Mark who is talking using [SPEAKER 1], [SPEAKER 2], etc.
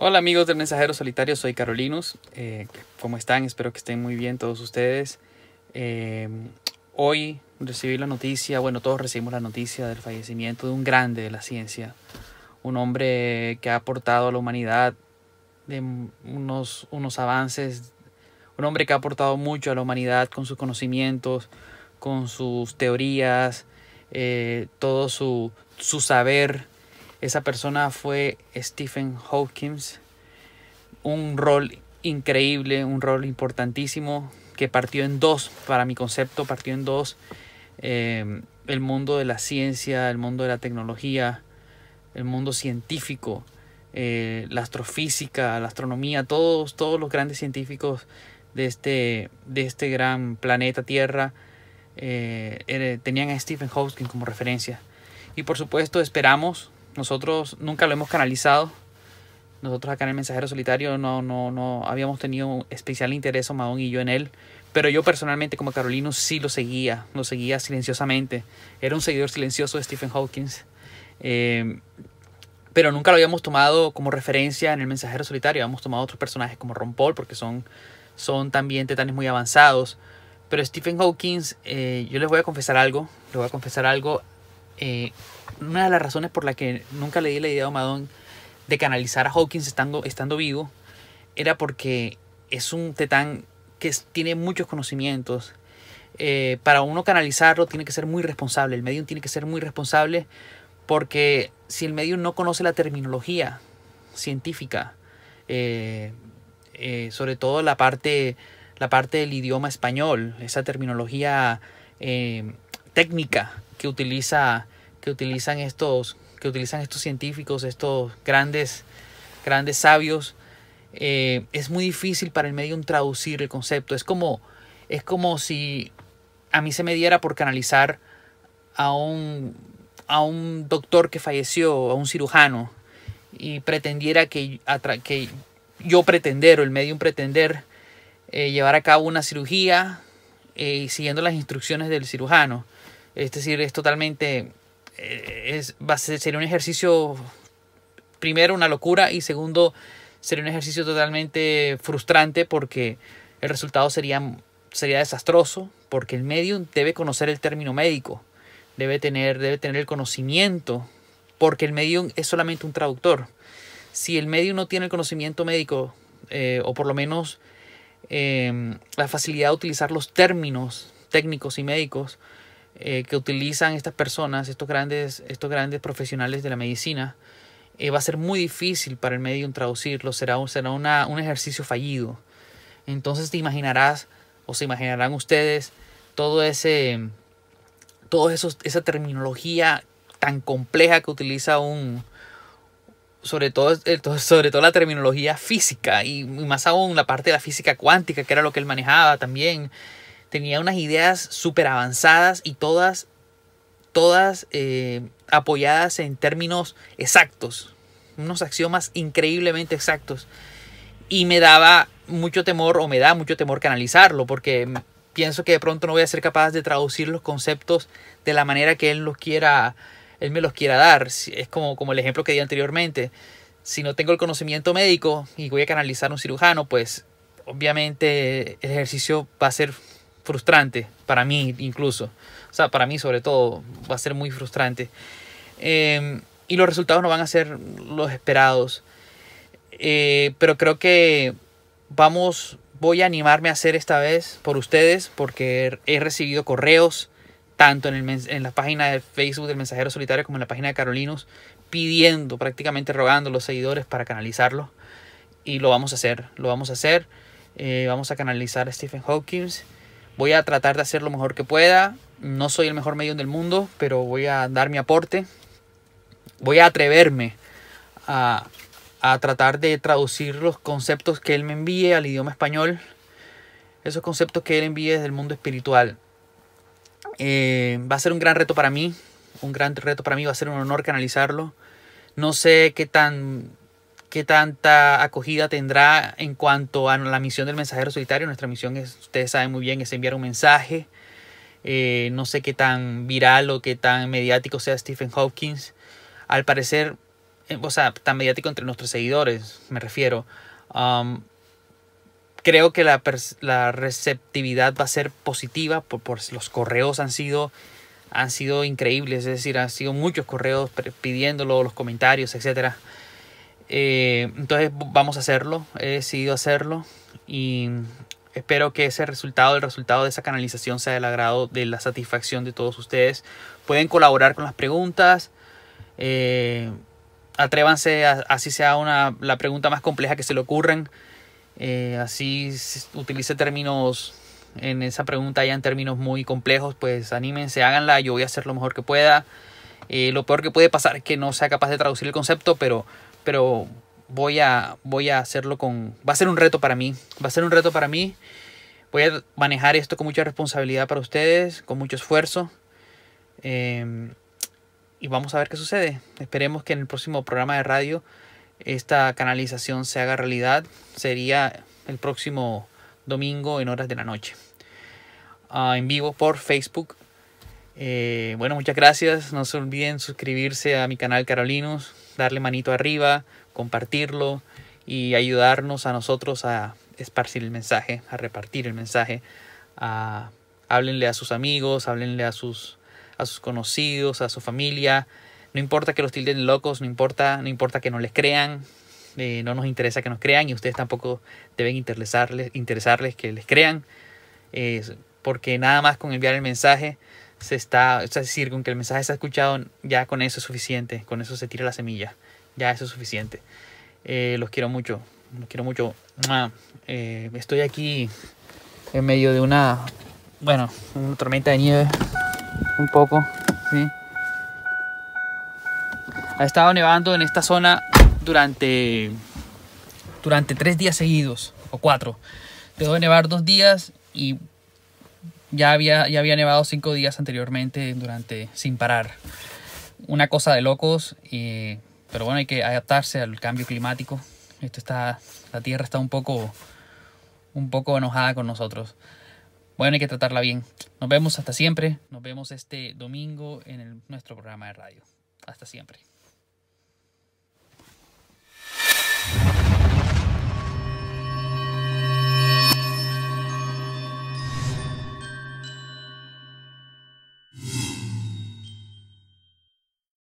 [SPEAKER 1] Hola amigos del Mensajero Solitario, soy Carolinus. Eh, ¿Cómo están? Espero que estén muy bien todos ustedes. Em, hoy recibí la noticia, bueno, todos recibimos la noticia del fallecimiento de un grande de la ciencia, un hombre que ha aportado a la humanidad de unos, unos avances, un hombre que ha aportado mucho a la humanidad con sus conocimientos, con sus teorías, eh, todo su, su saber esa persona fue Stephen Hawking, un rol increíble, un rol importantísimo que partió en dos, para mi concepto, partió en dos em, el mundo de la ciencia, el mundo de la tecnología, el mundo científico, eh, la astrofísica, la astronomía, todos, todos los grandes científicos de este, de este gran planeta Tierra eh, eh, tenían a Stephen Hawking como referencia. Y por supuesto esperamos nosotros nunca lo hemos canalizado. Nosotros acá en el Mensajero Solitario no, no, no habíamos tenido especial interés, Madón y yo, en él. Pero yo personalmente, como Carolino, sí lo seguía, lo seguía silenciosamente. Era un seguidor silencioso de Stephen Hawking. Eh, pero nunca lo habíamos tomado como referencia en el Mensajero Solitario. Habíamos tomado otros personajes como Ron Paul, porque son, son también tetanes muy avanzados. Pero Stephen Hawking, eh, yo les voy a confesar algo, les voy a confesar algo. Eh, una de las razones por la que nunca le di la idea a Madón de canalizar a Hawkins estando, estando vivo era porque es un tetán que tiene muchos conocimientos. Eh, para uno canalizarlo tiene que ser muy responsable, el medio tiene que ser muy responsable porque si el medio no conoce la terminología científica, eh, eh, sobre todo la parte, la parte del idioma español, esa terminología técnica que utiliza que utilizan estos, que utilizan estos científicos, estos grandes, grandes sabios, eh, es muy difícil para el medium traducir el concepto. Es como, es como si a mí se me diera por canalizar a un, a un doctor que falleció, a un cirujano, y pretendiera que, que yo pretender o el medium pretender eh, llevar a cabo una cirugía eh, siguiendo las instrucciones del cirujano. Es decir, es totalmente eh, es, va a ser, sería un ejercicio, primero, una locura y segundo, sería un ejercicio totalmente frustrante porque el resultado sería, sería desastroso porque el medium debe conocer el término médico, debe tener, debe tener el conocimiento, porque el medium es solamente un traductor. Si el medium no tiene el conocimiento médico, eh, o por lo menos eh, la facilidad de utilizar los términos técnicos y médicos, eh, que utilizan estas personas, estos grandes, estos grandes profesionales de la medicina, eh, va a ser muy difícil para el medio traducirlo, será, un, será una, un ejercicio fallido. Entonces te imaginarás o se imaginarán ustedes todo ese, esa terminología tan compleja que utiliza un, sobre todo, eh, sobre todo la terminología física y más aún la parte de la física cuántica, que era lo que él manejaba también tenía unas ideas súper avanzadas y todas, todas eh, apoyadas en términos exactos, unos axiomas increíblemente exactos. Y me daba mucho temor, o me da mucho temor canalizarlo, porque pienso que de pronto no voy a ser capaz de traducir los conceptos de la manera que él los quiera, él me los quiera dar. Es como, como el ejemplo que di anteriormente. Si no tengo el conocimiento médico y voy a canalizar a un cirujano, pues obviamente el ejercicio va a ser frustrante para mí incluso. O sea, para mí sobre todo va a ser muy frustrante. Em, y los resultados no van a ser los esperados. Eh, pero creo que vamos, voy a animarme a hacer esta vez por ustedes porque he recibido correos tanto en, en la página de Facebook del Mensajero Solitario como en la página de carolinos pidiendo, prácticamente rogando los seguidores para canalizarlo. Y lo vamos a hacer, lo vamos a hacer. Eh, vamos a canalizar a Stephen Hawking Voy a tratar de hacer lo mejor que pueda. No soy el mejor medium del mundo, pero voy a dar mi aporte. Voy a atreverme a, tratar de traducir los conceptos que él me envíe al idioma español. Esos conceptos que él envíe desde el mundo espiritual. Eh, va a ser un gran reto para mí. Un gran reto para mí. Va a ser un honor canalizarlo. No sé qué tan qué tanta acogida tendrá en cuanto a la misión del mensajero solitario. Nuestra misión es, ustedes saben muy bien, es enviar un mensaje. Eh, no sé qué tan viral o qué tan mediático sea Stephen Hawking. Al parecer, eh, o sea, tan mediático entre nuestros seguidores, me refiero. Um, creo que la, la, receptividad va a ser positiva, por, los correos han sido, han sido increíbles, es decir, han sido muchos correos pidiéndolo, los comentarios, etcétera. Eh, entonces vamos a hacerlo, he decidido hacerlo y espero que ese resultado, el resultado de esa canalización sea del agrado de la satisfacción de todos ustedes. Pueden colaborar con las preguntas. Eh, atrévanse, a, así sea una, la pregunta más compleja que se le ocurran. Eh, así utilice términos en esa pregunta, en términos muy complejos, pues anímense, háganla. Yo voy a hacer lo mejor que pueda. lo peor que puede pasar es que no sea capaz de traducir el concepto, pero pero voy a, voy a hacerlo con... Va a ser un reto para mí, va a ser un reto para mí. Voy a manejar esto con mucha responsabilidad para ustedes, con mucho esfuerzo. Em, y vamos a ver qué sucede. Esperemos que en el próximo programa de radio esta canalización se haga realidad. Sería el próximo domingo en horas de la noche. Ah, en vivo por Facebook eh, bueno, muchas gracias. No se olviden suscribirse a mi canal Carolinos, darle manito arriba, compartirlo y ayudarnos a nosotros a esparcir el mensaje, a repartir el mensaje. A, háblenle a sus amigos, háblenle a sus, a sus conocidos, a su familia. No importa que los tilden locos, no importa, no importa que no les crean, eh, no nos interesa que nos crean y ustedes tampoco deben interesarles, interesarles que les crean, eh, porque nada más con enviar el mensaje se está, es decir, con que el mensaje se ha escuchado, ya con eso es suficiente, con eso se tira la semilla, ya eso es suficiente. Eh, los quiero mucho, los quiero mucho. Eh, estoy aquí en medio de una, bueno, una tormenta de nieve, un poco, ¿sí? Ha estado nevando en esta zona durante, durante tres días seguidos, o cuatro. Debo de nevar dos días y ya había, ya había nevado cinco días anteriormente durante sin parar. Una cosa de locos, y, pero bueno, hay que adaptarse al cambio climático. Esto está, la Tierra está un poco, un poco enojada con nosotros. Bueno, hay que tratarla bien. Nos vemos hasta siempre. Nos vemos este domingo en nuestro programa de radio. Hasta siempre.